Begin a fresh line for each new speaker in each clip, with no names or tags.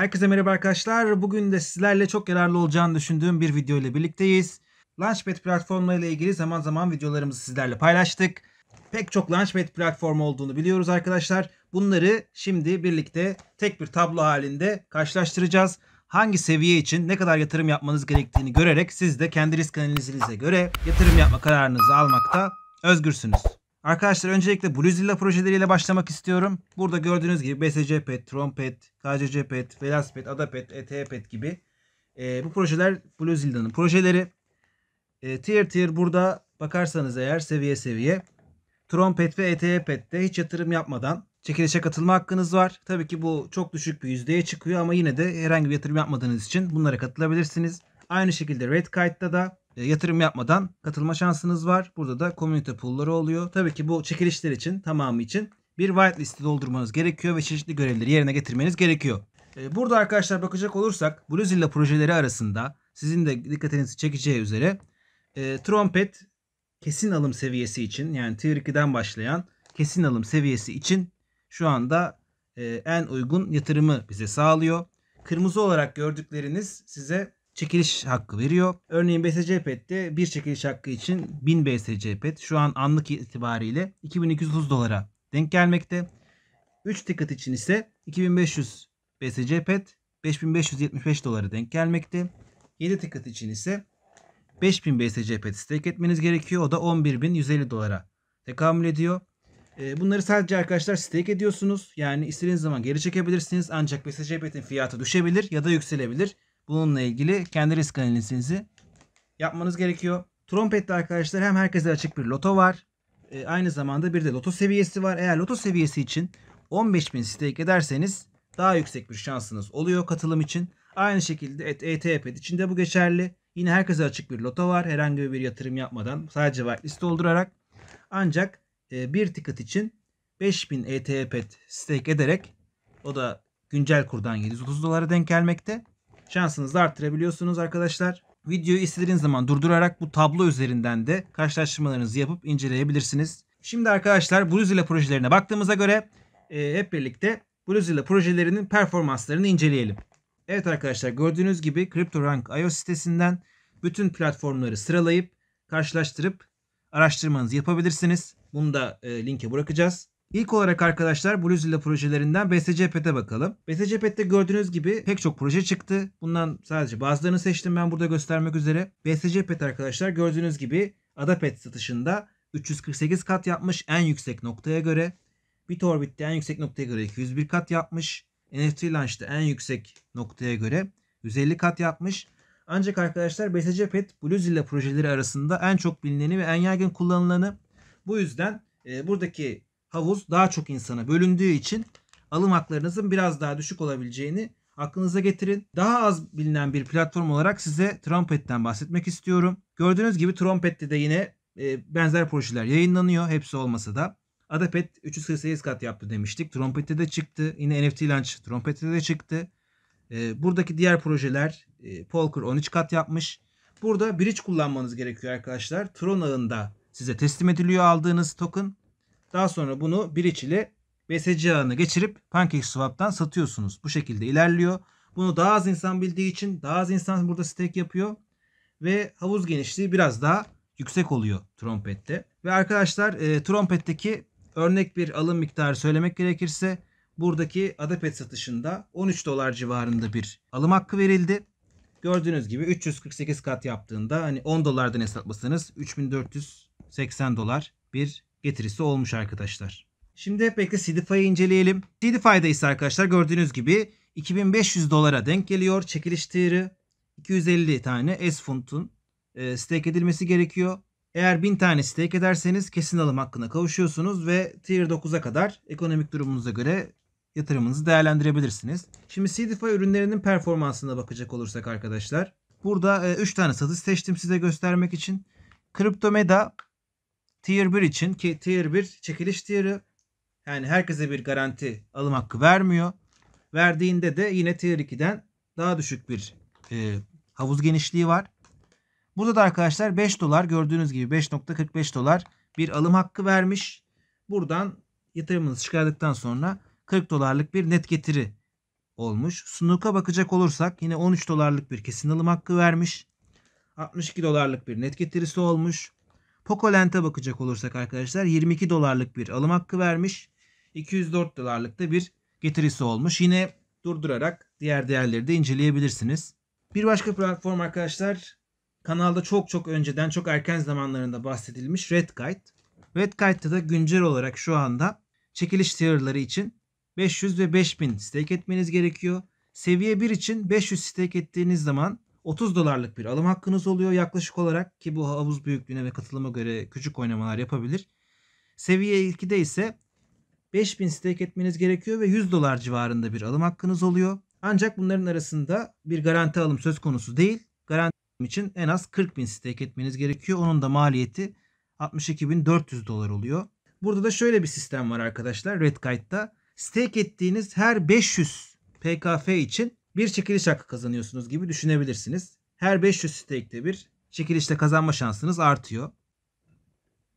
Herkese merhaba arkadaşlar. Bugün de sizlerle çok yararlı olacağını düşündüğüm bir video ile birlikteyiz. Launchpad platformu ile ilgili zaman zaman videolarımızı sizlerle paylaştık. Pek çok Launchpad platformu olduğunu biliyoruz arkadaşlar. Bunları şimdi birlikte tek bir tablo halinde karşılaştıracağız. Hangi seviye için ne kadar yatırım yapmanız gerektiğini görerek siz de kendi risk analizinize göre yatırım yapma kararınızı almakta özgürsünüz. Arkadaşlar öncelikle Bluezilla projeleriyle başlamak istiyorum. Burada gördüğünüz gibi BSC Pet, Tron Pet, KCC Pet, Velas Ada ETH e gibi e, bu projeler Bluezilla'nın projeleri. E, tier tier burada bakarsanız eğer seviye seviye Tron ve ETH Pet'te hiç yatırım yapmadan çekilişe katılma hakkınız var. Tabii ki bu çok düşük bir yüzdeye çıkıyor ama yine de herhangi bir yatırım yapmadığınız için bunlara katılabilirsiniz. Aynı şekilde Red Kite'da da e, yatırım yapmadan katılma şansınız var. Burada da komünite pool'ları oluyor. Tabii ki bu çekilişler için tamamı için bir whitelist'i doldurmanız gerekiyor ve çeşitli görevleri yerine getirmeniz gerekiyor. E, burada arkadaşlar bakacak olursak Bluezilla projeleri arasında sizin de dikkatinizi çekeceği üzere e, trompet kesin alım seviyesi için yani tier 2'den başlayan kesin alım seviyesi için şu anda en uygun yatırımı bize sağlıyor. Kırmızı olarak gördükleriniz size çekiliş hakkı veriyor. Örneğin BSCP'de bir çekiliş hakkı için 1000 BSCP şu an anlık itibariyle 2230 dolara denk gelmekte. 3 ticket için ise 2500 BSCP, 5575 dolara denk gelmekte. 7 ticket için ise 5000 BSCP PET stake etmeniz gerekiyor. O da 11150 dolara tekamül ediyor. Ee, bunları sadece arkadaşlar stake ediyorsunuz. Yani istediğiniz zaman geri çekebilirsiniz. Ancak BSCP'nin fiyatı düşebilir ya da yükselebilir. Bununla ilgili kendi risk analizinizi yapmanız gerekiyor. Trompette arkadaşlar hem herkese açık bir loto var. E, aynı zamanda bir de loto seviyesi var. Eğer loto seviyesi için 15.000 stake ederseniz daha yüksek bir şansınız oluyor katılım için. Aynı şekilde ETF e için de bu geçerli. Yine herkese açık bir loto var. Herhangi bir yatırım yapmadan sadece whitelist doldurarak. Ancak e, bir ticket için 5000 ETH stake ederek o da güncel kurdan 730 dolara denk gelmekte şansınızı arttırabiliyorsunuz arkadaşlar. Videoyu istediğiniz zaman durdurarak bu tablo üzerinden de karşılaştırmalarınızı yapıp inceleyebilirsiniz. Şimdi arkadaşlar BlueZilla projelerine baktığımıza göre e, hep birlikte BlueZilla projelerinin performanslarını inceleyelim. Evet arkadaşlar gördüğünüz gibi CryptoRank IO sitesinden bütün platformları sıralayıp karşılaştırıp araştırmanızı yapabilirsiniz. Bunu da e, linke bırakacağız. İlk olarak arkadaşlar Bluezilla projelerinden BSCP'te bakalım. BSCP'te gördüğünüz gibi pek çok proje çıktı. Bundan sadece bazılarını seçtim ben burada göstermek üzere. BSCP'te arkadaşlar gördüğünüz gibi Adapet satışında 348 kat yapmış en yüksek noktaya göre. Bitorbit'te en yüksek noktaya göre 201 kat yapmış. NFT Launch'ta en yüksek noktaya göre 150 kat yapmış. Ancak arkadaşlar BSCPet Bluezilla projeleri arasında en çok bilineni ve en yaygın kullanılanı. Bu yüzden e, buradaki havuz daha çok insana bölündüğü için alım haklarınızın biraz daha düşük olabileceğini aklınıza getirin. Daha az bilinen bir platform olarak size Trumpet'ten bahsetmek istiyorum. Gördüğünüz gibi Trumpet'te de yine e, benzer projeler yayınlanıyor. Hepsi olmasa da. Adapet 348 kat yaptı demiştik. Trumpet'te de çıktı. Yine NFT Launch Trumpet'te de çıktı. E, buradaki diğer projeler e, Polker 13 kat yapmış. Burada bridge kullanmanız gerekiyor arkadaşlar. Tron ağında size teslim ediliyor aldığınız token. Daha sonra bunu bir içili ile BSC ağına geçirip PancakeSwap'tan satıyorsunuz. Bu şekilde ilerliyor. Bunu daha az insan bildiği için daha az insan burada stake yapıyor. Ve havuz genişliği biraz daha yüksek oluyor trompette. Ve arkadaşlar e, trompetteki örnek bir alım miktarı söylemek gerekirse buradaki Adapet satışında 13 dolar civarında bir alım hakkı verildi. Gördüğünüz gibi 348 kat yaptığında hani 10 dolardan hesaplasanız 3480 dolar bir getirisi olmuş arkadaşlar. Şimdi hep birlikte CDFI'yi inceleyelim. CDFI'da ise arkadaşlar gördüğünüz gibi 2500 dolara denk geliyor çekiliş tiyarı. 250 tane S fundun e, stake edilmesi gerekiyor. Eğer 1000 tane stake ederseniz kesin alım hakkına kavuşuyorsunuz ve tier 9'a kadar ekonomik durumunuza göre yatırımınızı değerlendirebilirsiniz. Şimdi CDFI ürünlerinin performansına bakacak olursak arkadaşlar. Burada 3 e, tane satış seçtim size göstermek için. Kriptomeda Tier 1 için ki Tier 1 çekiliş tier'ı yani herkese bir garanti alım hakkı vermiyor. Verdiğinde de yine Tier 2'den daha düşük bir e, havuz genişliği var. Burada da arkadaşlar 5 dolar gördüğünüz gibi 5.45 dolar bir alım hakkı vermiş. Buradan yatırımınızı çıkardıktan sonra 40 dolarlık bir net getiri olmuş. Snook'a bakacak olursak yine 13 dolarlık bir kesin alım hakkı vermiş. 62 dolarlık bir net getirisi olmuş. Poco bakacak olursak arkadaşlar 22 dolarlık bir alım hakkı vermiş. 204 dolarlık da bir getirisi olmuş. Yine durdurarak diğer değerleri de inceleyebilirsiniz. Bir başka platform arkadaşlar kanalda çok çok önceden çok erken zamanlarında bahsedilmiş RedKite. RedKite'da da güncel olarak şu anda çekiliş tier'ları için 500 ve 5000 stake etmeniz gerekiyor. Seviye 1 için 500 stake ettiğiniz zaman 30 dolarlık bir alım hakkınız oluyor yaklaşık olarak ki bu havuz büyüklüğüne ve katılıma göre küçük oynamalar yapabilir. Seviye 2'de ise 5000 stake etmeniz gerekiyor ve 100 dolar civarında bir alım hakkınız oluyor. Ancak bunların arasında bir garanti alım söz konusu değil. Garanti alım için en az 40 bin stake etmeniz gerekiyor. Onun da maliyeti 62.400 dolar oluyor. Burada da şöyle bir sistem var arkadaşlar Red Guide'da. Stake ettiğiniz her 500 PKF için bir çekiliş hakkı kazanıyorsunuz gibi düşünebilirsiniz. Her 500 stake'de bir çekilişte kazanma şansınız artıyor.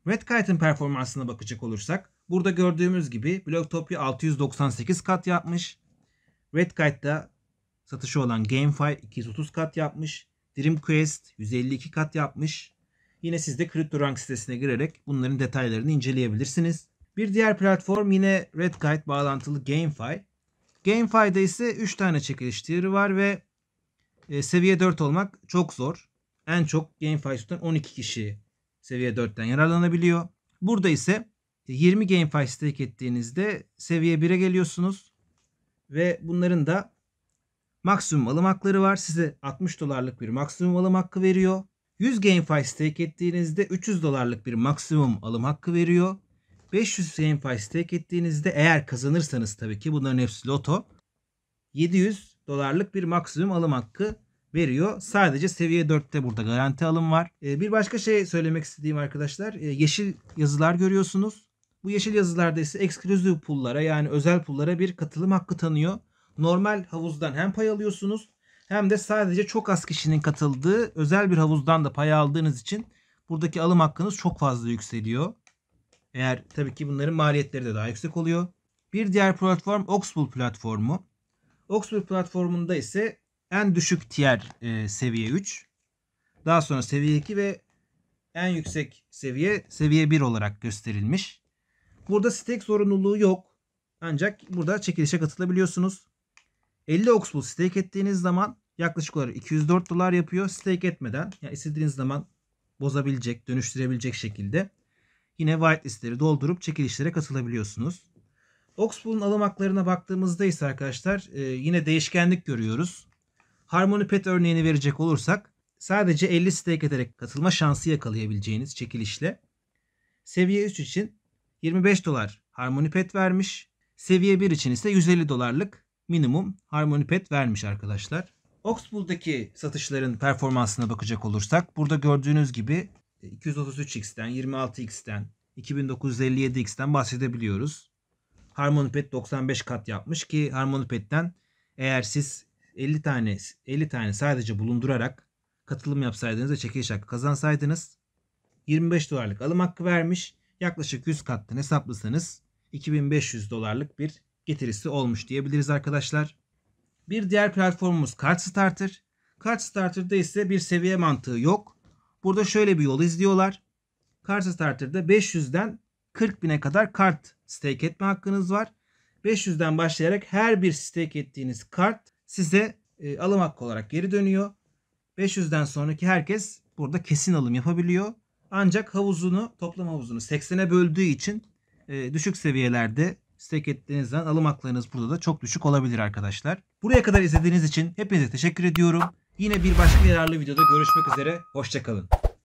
Red Kite'ın performansına bakacak olursak burada gördüğümüz gibi Blocktopia 698 kat yapmış. Red Kite'da satışı olan GameFi 230 kat yapmış. DreamQuest 152 kat yapmış. Yine siz de CryptoRank sitesine girerek bunların detaylarını inceleyebilirsiniz. Bir diğer platform yine Redkite bağlantılı GameFi. GameFi'de ise 3 tane çekiliş tiri var ve e, seviye 4 olmak çok zor. En çok GameFi tutan 12 kişi seviye 4'ten yararlanabiliyor. Burada ise 20 e, GameFi stake ettiğinizde seviye 1'e geliyorsunuz. Ve bunların da maksimum alım hakları var. Size 60 dolarlık bir maksimum alım hakkı veriyor. 100 GameFi stake ettiğinizde 300 dolarlık bir maksimum alım hakkı veriyor. 500 game pay stake ettiğinizde eğer kazanırsanız tabii ki bunların hepsi loto 700 dolarlık bir maksimum alım hakkı veriyor. Sadece seviye 4'te burada garanti alım var. Ee, bir başka şey söylemek istediğim arkadaşlar e, yeşil yazılar görüyorsunuz. Bu yeşil yazılarda ise ekskluziv pullara yani özel pullara bir katılım hakkı tanıyor. Normal havuzdan hem pay alıyorsunuz hem de sadece çok az kişinin katıldığı özel bir havuzdan da pay aldığınız için buradaki alım hakkınız çok fazla yükseliyor. Eğer tabii ki bunların maliyetleri de daha yüksek oluyor. Bir diğer platform Oxbull platformu. Oxbull platformunda ise en düşük tier e, seviye 3. Daha sonra seviye 2 ve en yüksek seviye seviye 1 olarak gösterilmiş. Burada stake zorunluluğu yok. Ancak burada çekilişe katılabiliyorsunuz. 50 Oxbull stake ettiğiniz zaman yaklaşık olarak 204 dolar yapıyor. Stake etmeden yani istediğiniz zaman bozabilecek, dönüştürebilecek şekilde Yine white listeleri doldurup çekilişlere katılabiliyorsunuz. Oxpool'un alım haklarına baktığımızda ise arkadaşlar e, yine değişkenlik görüyoruz. Harmony Pet örneğini verecek olursak sadece 50 stake ederek katılma şansı yakalayabileceğiniz çekilişle seviye 3 için 25 dolar Harmony Pet vermiş. Seviye 1 için ise 150 dolarlık minimum Harmony Pet vermiş arkadaşlar. Oxpool'daki satışların performansına bakacak olursak burada gördüğünüz gibi 233X'ten, 26X'ten, 2957X'ten bahsedebiliyoruz. HarmonyPad 95 kat yapmış ki HarmonyPad'den eğer siz 50 tane 50 tane sadece bulundurarak katılım yapsaydınız ve çekiliş hakkı kazansaydınız 25 dolarlık alım hakkı vermiş. Yaklaşık 100 kattan hesaplısanız 2500 dolarlık bir getirisi olmuş diyebiliriz arkadaşlar. Bir diğer platformumuz Card Starter. Card Starter'da ise bir seviye mantığı yok. Burada şöyle bir yol izliyorlar. Kart Starter'da 500'den 40 bine kadar kart stake etme hakkınız var. 500'den başlayarak her bir stake ettiğiniz kart size e, alım hakkı olarak geri dönüyor. 500'den sonraki herkes burada kesin alım yapabiliyor. Ancak havuzunu toplam havuzunu 80'e böldüğü için e, düşük seviyelerde stake ettiğinizden alım haklarınız burada da çok düşük olabilir arkadaşlar. Buraya kadar izlediğiniz için hepinize teşekkür ediyorum. Yine bir başka yararlı videoda görüşmek üzere. Hoşçakalın.